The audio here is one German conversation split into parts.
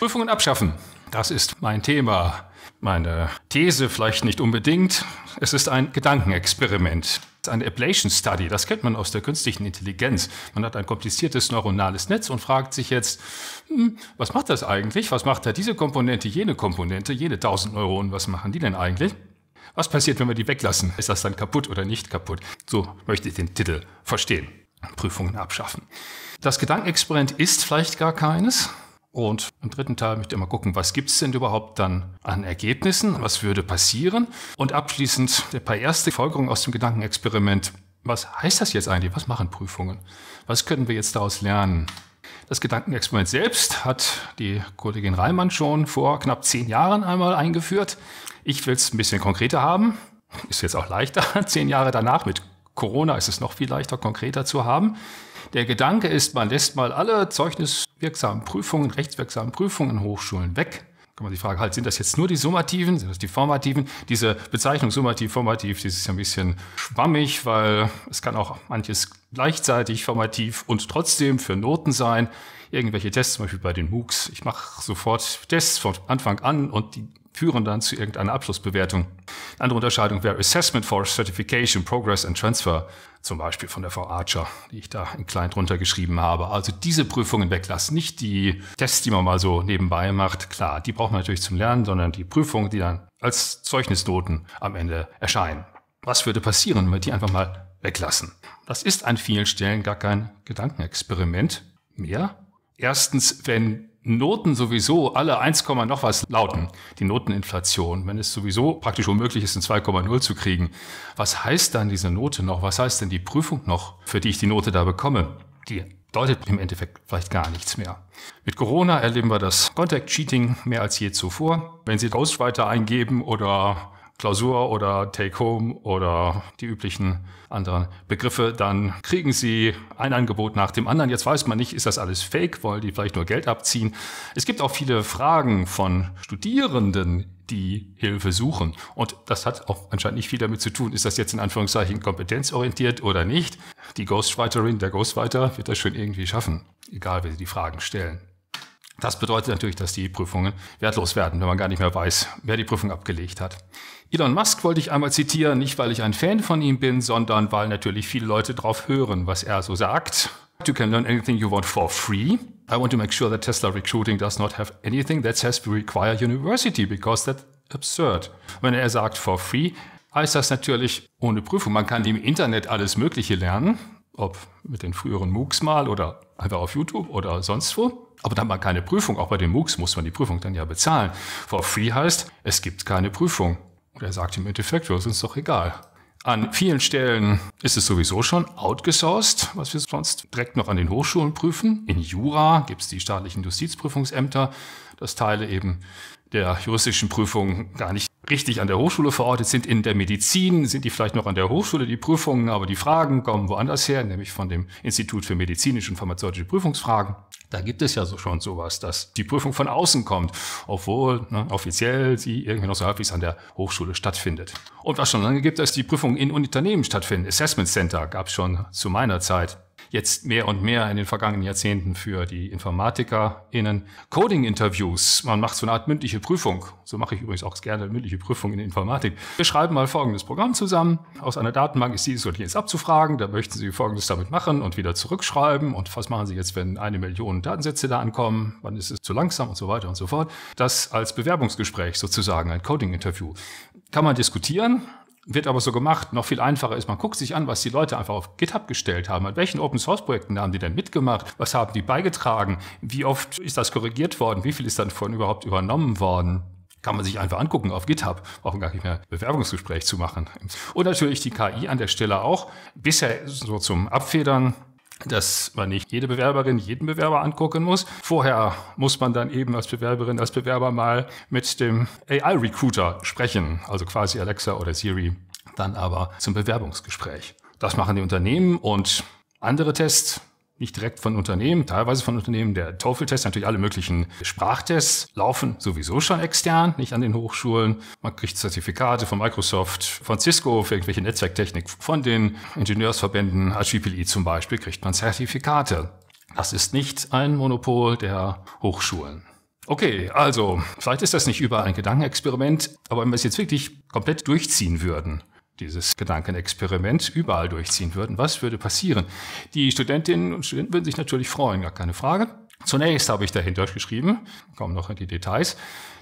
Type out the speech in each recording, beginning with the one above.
Prüfungen abschaffen. Das ist mein Thema. Meine These vielleicht nicht unbedingt. Es ist ein Gedankenexperiment. Eine Ablation Study, das kennt man aus der künstlichen Intelligenz. Man hat ein kompliziertes neuronales Netz und fragt sich jetzt, hm, was macht das eigentlich? Was macht da diese Komponente, jene Komponente, jene 1000 Neuronen? Was machen die denn eigentlich? Was passiert, wenn wir die weglassen? Ist das dann kaputt oder nicht kaputt? So möchte ich den Titel verstehen. Prüfungen abschaffen. Das Gedankenexperiment ist vielleicht gar keines, und im dritten Teil möchte ich mal gucken, was gibt es denn überhaupt dann an Ergebnissen, was würde passieren. Und abschließend ein paar erste Folgerungen aus dem Gedankenexperiment. Was heißt das jetzt eigentlich? Was machen Prüfungen? Was können wir jetzt daraus lernen? Das Gedankenexperiment selbst hat die Kollegin Reimann schon vor knapp zehn Jahren einmal eingeführt. Ich will es ein bisschen konkreter haben. Ist jetzt auch leichter. Zehn Jahre danach mit Corona ist es noch viel leichter, konkreter zu haben. Der Gedanke ist, man lässt mal alle Zeugnis wirksamen Prüfungen, rechtswirksamen Prüfungen an Hochschulen weg. Kann man sich fragen, halt, sind das jetzt nur die Summativen, sind das die Formativen? Diese Bezeichnung Summativ, Formativ, die ist ja ein bisschen schwammig, weil es kann auch manches gleichzeitig formativ und trotzdem für Noten sein. Irgendwelche Tests, zum Beispiel bei den MOOCs. Ich mache sofort Tests von Anfang an und die führen dann zu irgendeiner Abschlussbewertung. Eine andere Unterscheidung wäre Assessment for Certification, Progress and Transfer, zum Beispiel von der Frau Archer, die ich da in klein drunter geschrieben habe. Also diese Prüfungen weglassen, nicht die Tests, die man mal so nebenbei macht. Klar, die braucht man natürlich zum Lernen, sondern die Prüfungen, die dann als Zeugnisnoten am Ende erscheinen. Was würde passieren, wenn wir die einfach mal weglassen? Das ist an vielen Stellen gar kein Gedankenexperiment mehr. Erstens, wenn Noten sowieso alle 1, noch was lauten, die Noteninflation, wenn es sowieso praktisch unmöglich ist, ein 2,0 zu kriegen, was heißt dann diese Note noch? Was heißt denn die Prüfung noch, für die ich die Note da bekomme? Die deutet im Endeffekt vielleicht gar nichts mehr. Mit Corona erleben wir das Contact Cheating mehr als je zuvor. Wenn Sie Ghostwriter eingeben oder Klausur oder Take-Home oder die üblichen anderen Begriffe, dann kriegen sie ein Angebot nach dem anderen. Jetzt weiß man nicht, ist das alles fake, wollen die vielleicht nur Geld abziehen. Es gibt auch viele Fragen von Studierenden, die Hilfe suchen. Und das hat auch anscheinend nicht viel damit zu tun, ist das jetzt in Anführungszeichen kompetenzorientiert oder nicht. Die Ghostwriterin, der Ghostwriter wird das schon irgendwie schaffen, egal sie die Fragen stellen. Das bedeutet natürlich, dass die Prüfungen wertlos werden, wenn man gar nicht mehr weiß, wer die Prüfung abgelegt hat. Elon Musk wollte ich einmal zitieren, nicht weil ich ein Fan von ihm bin, sondern weil natürlich viele Leute drauf hören, was er so sagt. You can learn anything you want for free. I want to make sure that Tesla recruiting does not have anything that says we require university, because that's absurd. Wenn er sagt for free, heißt das natürlich ohne Prüfung. Man kann im Internet alles Mögliche lernen, ob mit den früheren MOOCs mal oder einfach auf YouTube oder sonst wo. Aber dann mal keine Prüfung. Auch bei den MOOCs muss man die Prüfung dann ja bezahlen. For free heißt, es gibt keine Prüfung. Und er sagt im Endeffekt, ja, ist uns doch egal. An vielen Stellen ist es sowieso schon outgesourced, was wir sonst direkt noch an den Hochschulen prüfen. In Jura gibt es die staatlichen Justizprüfungsämter, das Teile eben der juristischen Prüfung gar nicht richtig an der Hochschule verortet sind. In der Medizin sind die vielleicht noch an der Hochschule, die Prüfungen, aber die Fragen kommen woanders her, nämlich von dem Institut für medizinische und pharmazeutische Prüfungsfragen. Da gibt es ja so schon sowas, dass die Prüfung von außen kommt, obwohl ne, offiziell sie irgendwie noch so häufig an der Hochschule stattfindet. Und was schon lange gibt, dass die Prüfung in Unternehmen stattfinden. Assessment Center gab es schon zu meiner Zeit jetzt mehr und mehr in den vergangenen Jahrzehnten für die InformatikerInnen. Coding-Interviews. Man macht so eine Art mündliche Prüfung. So mache ich übrigens auch gerne mündliche Prüfung in der Informatik. Wir schreiben mal folgendes Programm zusammen. Aus einer Datenbank ist dieses und jenes abzufragen. Da möchten Sie folgendes damit machen und wieder zurückschreiben. Und was machen Sie jetzt, wenn eine Million Datensätze da ankommen? Wann ist es zu langsam und so weiter und so fort? Das als Bewerbungsgespräch sozusagen, ein Coding-Interview. Kann man diskutieren, wird aber so gemacht. Noch viel einfacher ist, man guckt sich an, was die Leute einfach auf GitHub gestellt haben. An welchen Open Source Projekten haben die denn mitgemacht? Was haben die beigetragen? Wie oft ist das korrigiert worden? Wie viel ist dann von überhaupt übernommen worden? Kann man sich einfach angucken auf GitHub. Brauchen gar nicht mehr Bewerbungsgespräch zu machen. Und natürlich die KI an der Stelle auch. Bisher so zum Abfedern dass man nicht jede Bewerberin, jeden Bewerber angucken muss. Vorher muss man dann eben als Bewerberin, als Bewerber mal mit dem AI-Recruiter sprechen, also quasi Alexa oder Siri, dann aber zum Bewerbungsgespräch. Das machen die Unternehmen und andere Tests nicht direkt von Unternehmen, teilweise von Unternehmen. Der TOEFL-Test, natürlich alle möglichen Sprachtests laufen sowieso schon extern, nicht an den Hochschulen. Man kriegt Zertifikate von Microsoft, von Cisco für irgendwelche Netzwerktechnik, von den Ingenieursverbänden, HGPI zum Beispiel, kriegt man Zertifikate. Das ist nicht ein Monopol der Hochschulen. Okay, also, vielleicht ist das nicht überall ein Gedankenexperiment, aber wenn wir es jetzt wirklich komplett durchziehen würden, dieses Gedankenexperiment überall durchziehen würden. Was würde passieren? Die Studentinnen und Studenten würden sich natürlich freuen, gar keine Frage. Zunächst habe ich dahinter geschrieben, kommen noch in die Details.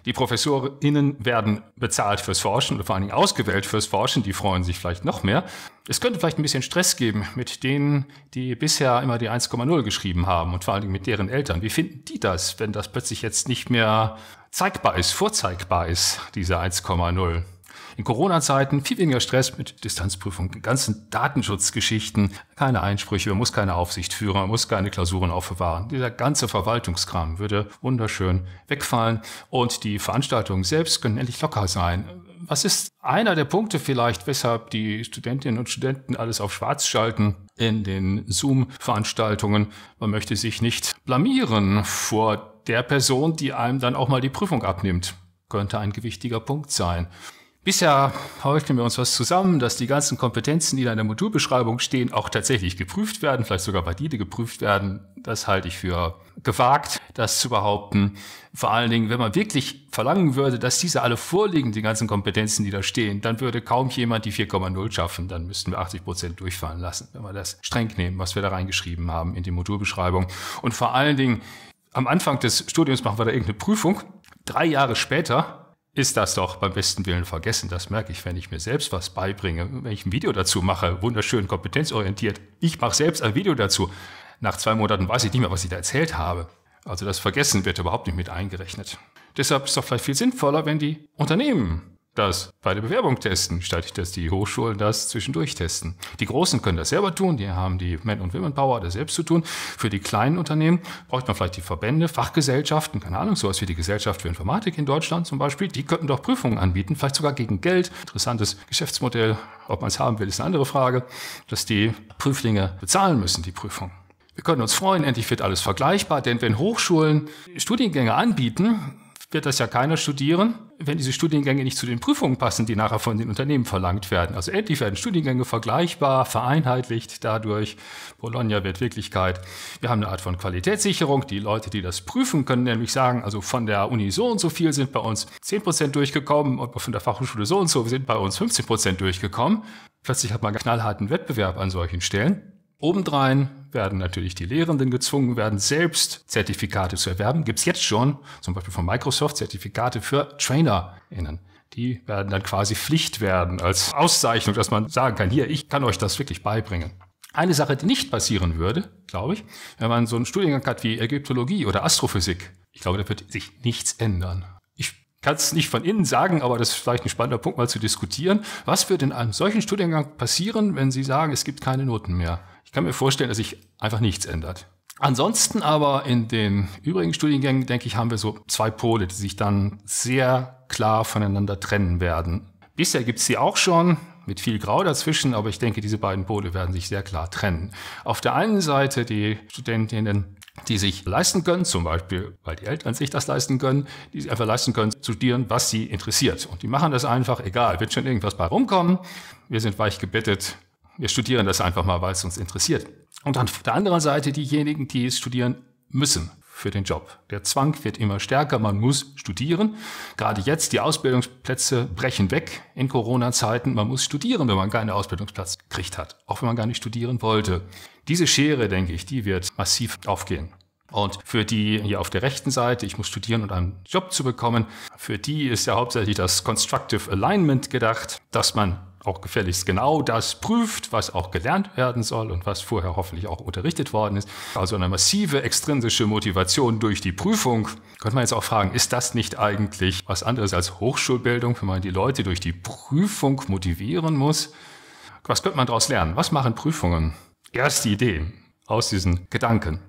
Die ProfessorInnen werden bezahlt fürs Forschen und vor allen Dingen ausgewählt fürs Forschen, die freuen sich vielleicht noch mehr. Es könnte vielleicht ein bisschen Stress geben mit denen, die bisher immer die 1,0 geschrieben haben und vor allen Dingen mit deren Eltern. Wie finden die das, wenn das plötzlich jetzt nicht mehr zeigbar ist, vorzeigbar ist, diese 1,0? In Corona-Zeiten viel weniger Stress mit Distanzprüfungen, ganzen Datenschutzgeschichten, keine Einsprüche, man muss keine Aufsicht führen, man muss keine Klausuren aufbewahren. Dieser ganze Verwaltungskram würde wunderschön wegfallen und die Veranstaltungen selbst können endlich locker sein. Was ist einer der Punkte vielleicht, weshalb die Studentinnen und Studenten alles auf Schwarz schalten in den Zoom-Veranstaltungen? Man möchte sich nicht blamieren vor der Person, die einem dann auch mal die Prüfung abnimmt. Könnte ein gewichtiger Punkt sein. Bisher häufen wir uns was zusammen, dass die ganzen Kompetenzen, die in einer Modulbeschreibung stehen, auch tatsächlich geprüft werden, vielleicht sogar valide geprüft werden. Das halte ich für gewagt, das zu behaupten. Vor allen Dingen, wenn man wirklich verlangen würde, dass diese alle vorliegen, die ganzen Kompetenzen, die da stehen, dann würde kaum jemand die 4,0 schaffen. Dann müssten wir 80 Prozent durchfallen lassen, wenn wir das streng nehmen, was wir da reingeschrieben haben in die Modulbeschreibung. Und vor allen Dingen, am Anfang des Studiums machen wir da irgendeine Prüfung. Drei Jahre später ist das doch beim besten Willen vergessen. Das merke ich, wenn ich mir selbst was beibringe, wenn ich ein Video dazu mache, wunderschön kompetenzorientiert. Ich mache selbst ein Video dazu. Nach zwei Monaten weiß ich nicht mehr, was ich da erzählt habe. Also das Vergessen wird überhaupt nicht mit eingerechnet. Deshalb ist es doch vielleicht viel sinnvoller, wenn die Unternehmen das bei der Bewerbung testen, statt dass die Hochschulen das zwischendurch testen. Die Großen können das selber tun, die haben die Men- und Women Power, das selbst zu tun. Für die kleinen Unternehmen braucht man vielleicht die Verbände, Fachgesellschaften, keine Ahnung, sowas wie die Gesellschaft für Informatik in Deutschland zum Beispiel, die könnten doch Prüfungen anbieten, vielleicht sogar gegen Geld. Interessantes Geschäftsmodell, ob man es haben will, ist eine andere Frage, dass die Prüflinge bezahlen müssen, die Prüfung. Wir können uns freuen, endlich wird alles vergleichbar, denn wenn Hochschulen Studiengänge anbieten, wird das ja keiner studieren, wenn diese Studiengänge nicht zu den Prüfungen passen, die nachher von den Unternehmen verlangt werden. Also endlich werden Studiengänge vergleichbar, vereinheitlicht dadurch. Bologna wird Wirklichkeit. Wir haben eine Art von Qualitätssicherung. Die Leute, die das prüfen, können nämlich sagen, also von der Uni so und so viel sind bei uns 10% durchgekommen und von der Fachhochschule so und so sind bei uns 15% durchgekommen. Plötzlich hat man einen knallharten Wettbewerb an solchen Stellen. Obendrein werden natürlich die Lehrenden gezwungen werden, selbst Zertifikate zu erwerben. Gibt es jetzt schon, zum Beispiel von Microsoft, Zertifikate für TrainerInnen. Die werden dann quasi Pflicht werden als Auszeichnung, dass man sagen kann, hier, ich kann euch das wirklich beibringen. Eine Sache, die nicht passieren würde, glaube ich, wenn man so einen Studiengang hat wie Ägyptologie oder Astrophysik, ich glaube, da wird sich nichts ändern. Ich kann es nicht von innen sagen, aber das ist vielleicht ein spannender Punkt mal zu diskutieren. Was wird in einem solchen Studiengang passieren, wenn Sie sagen, es gibt keine Noten mehr? Ich kann mir vorstellen, dass sich einfach nichts ändert. Ansonsten aber in den übrigen Studiengängen, denke ich, haben wir so zwei Pole, die sich dann sehr klar voneinander trennen werden. Bisher gibt es sie auch schon mit viel Grau dazwischen, aber ich denke, diese beiden Pole werden sich sehr klar trennen. Auf der einen Seite die Studentinnen, die sich leisten können, zum Beispiel, weil die Eltern sich das leisten können, die sich einfach leisten können, zu studieren, was sie interessiert. Und die machen das einfach, egal, wird schon irgendwas bei rumkommen. Wir sind weich gebettet, wir studieren das einfach mal, weil es uns interessiert. Und dann auf der anderen Seite diejenigen, die es studieren müssen für den Job. Der Zwang wird immer stärker, man muss studieren. Gerade jetzt, die Ausbildungsplätze brechen weg in Corona-Zeiten. Man muss studieren, wenn man keinen Ausbildungsplatz gekriegt hat, auch wenn man gar nicht studieren wollte. Diese Schere, denke ich, die wird massiv aufgehen. Und für die hier auf der rechten Seite, ich muss studieren, und einen Job zu bekommen, für die ist ja hauptsächlich das Constructive Alignment gedacht, dass man auch gefälligst genau das prüft, was auch gelernt werden soll und was vorher hoffentlich auch unterrichtet worden ist. Also eine massive extrinsische Motivation durch die Prüfung. Könnte man jetzt auch fragen, ist das nicht eigentlich was anderes als Hochschulbildung, wenn man die Leute durch die Prüfung motivieren muss? Was könnte man daraus lernen? Was machen Prüfungen? Erste Idee aus diesen Gedanken.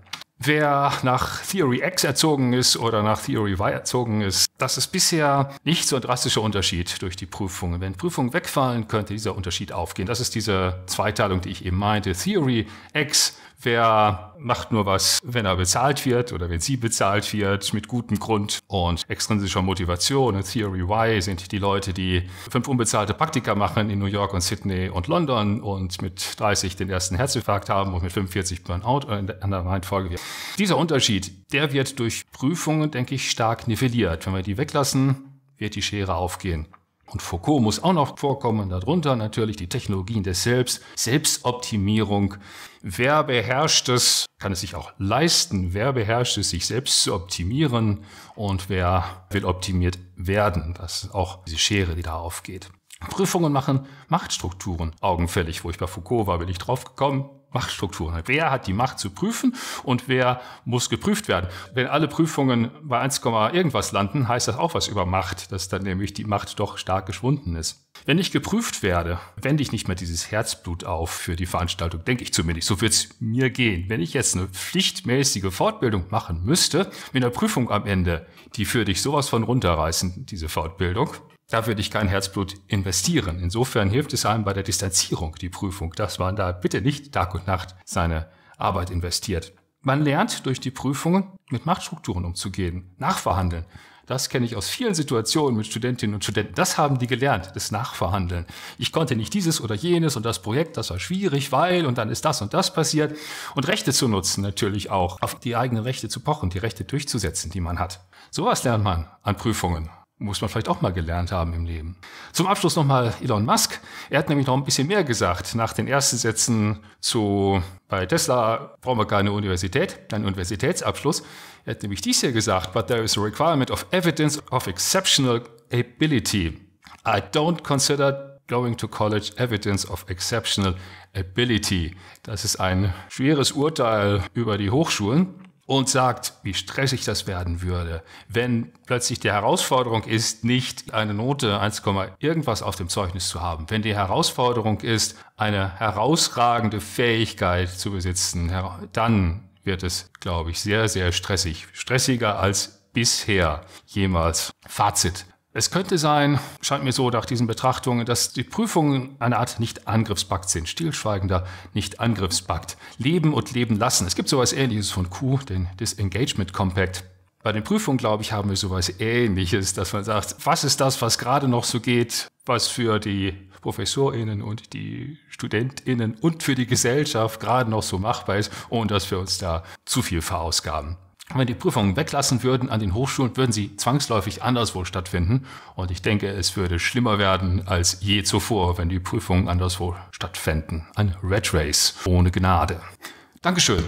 Wer nach Theory X erzogen ist oder nach Theory Y erzogen ist, das ist bisher nicht so ein drastischer Unterschied durch die Prüfungen. Wenn Prüfungen wegfallen, könnte dieser Unterschied aufgehen. Das ist diese Zweiteilung, die ich eben meinte. Theory X Wer macht nur was, wenn er bezahlt wird oder wenn sie bezahlt wird, mit gutem Grund und extrinsischer Motivation. In Theory Y sind die Leute, die fünf unbezahlte Praktika machen in New York und Sydney und London und mit 30 den ersten Herzinfarkt haben und mit 45 Burnout oder in einer Reihenfolge. Dieser Unterschied, der wird durch Prüfungen, denke ich, stark nivelliert. Wenn wir die weglassen, wird die Schere aufgehen. Und Foucault muss auch noch vorkommen, darunter natürlich die Technologien des Selbst, Selbstoptimierung. Wer beherrscht es, kann es sich auch leisten, wer beherrscht es, sich selbst zu optimieren und wer will optimiert werden. Das ist auch diese Schere, die da aufgeht. Prüfungen machen Machtstrukturen augenfällig. Wo ich bei Foucault war, bin ich drauf gekommen. Machtstrukturen hat. Wer hat die Macht zu prüfen und wer muss geprüft werden? Wenn alle Prüfungen bei 1, irgendwas landen, heißt das auch was über Macht, dass dann nämlich die Macht doch stark geschwunden ist. Wenn ich geprüft werde, wende ich nicht mehr dieses Herzblut auf für die Veranstaltung, denke ich zumindest. So wird es mir gehen. Wenn ich jetzt eine pflichtmäßige Fortbildung machen müsste, mit einer Prüfung am Ende, die für dich sowas von runterreißen, diese Fortbildung, da würde ich kein Herzblut investieren. Insofern hilft es einem bei der Distanzierung, die Prüfung, dass man da bitte nicht Tag und Nacht seine Arbeit investiert. Man lernt durch die Prüfungen, mit Machtstrukturen umzugehen, nachverhandeln. Das kenne ich aus vielen Situationen mit Studentinnen und Studenten. Das haben die gelernt, das Nachverhandeln. Ich konnte nicht dieses oder jenes und das Projekt, das war schwierig, weil und dann ist das und das passiert. Und Rechte zu nutzen natürlich auch, auf die eigenen Rechte zu pochen, die Rechte durchzusetzen, die man hat. Sowas lernt man an Prüfungen muss man vielleicht auch mal gelernt haben im Leben. Zum Abschluss nochmal Elon Musk. Er hat nämlich noch ein bisschen mehr gesagt. Nach den ersten Sätzen zu, bei Tesla brauchen wir keine Universität, keinen Universitätsabschluss. Er hat nämlich dies hier gesagt, but there is a requirement of evidence of exceptional ability. I don't consider Going to College Evidence of Exceptional Ability. Das ist ein schweres Urteil über die Hochschulen und sagt, wie stressig das werden würde, wenn plötzlich die Herausforderung ist, nicht eine Note 1, irgendwas auf dem Zeugnis zu haben, wenn die Herausforderung ist, eine herausragende Fähigkeit zu besitzen, dann wird es, glaube ich, sehr, sehr stressig. Stressiger als bisher jemals. Fazit. Es könnte sein, scheint mir so nach diesen Betrachtungen, dass die Prüfungen eine Art Nicht-Angriffspakt sind. Stillschweigender Nicht-Angriffspakt. Leben und leben lassen. Es gibt sowas ähnliches von Q, den Disengagement Compact. Bei den Prüfungen, glaube ich, haben wir sowas ähnliches, dass man sagt, was ist das, was gerade noch so geht, was für die ProfessorInnen und die StudentInnen und für die Gesellschaft gerade noch so machbar ist, ohne dass wir uns da zu viel verausgaben. Wenn die Prüfungen weglassen würden an den Hochschulen, würden sie zwangsläufig anderswo stattfinden. Und ich denke, es würde schlimmer werden als je zuvor, wenn die Prüfungen anderswo stattfänden. Ein Red Race ohne Gnade. Dankeschön.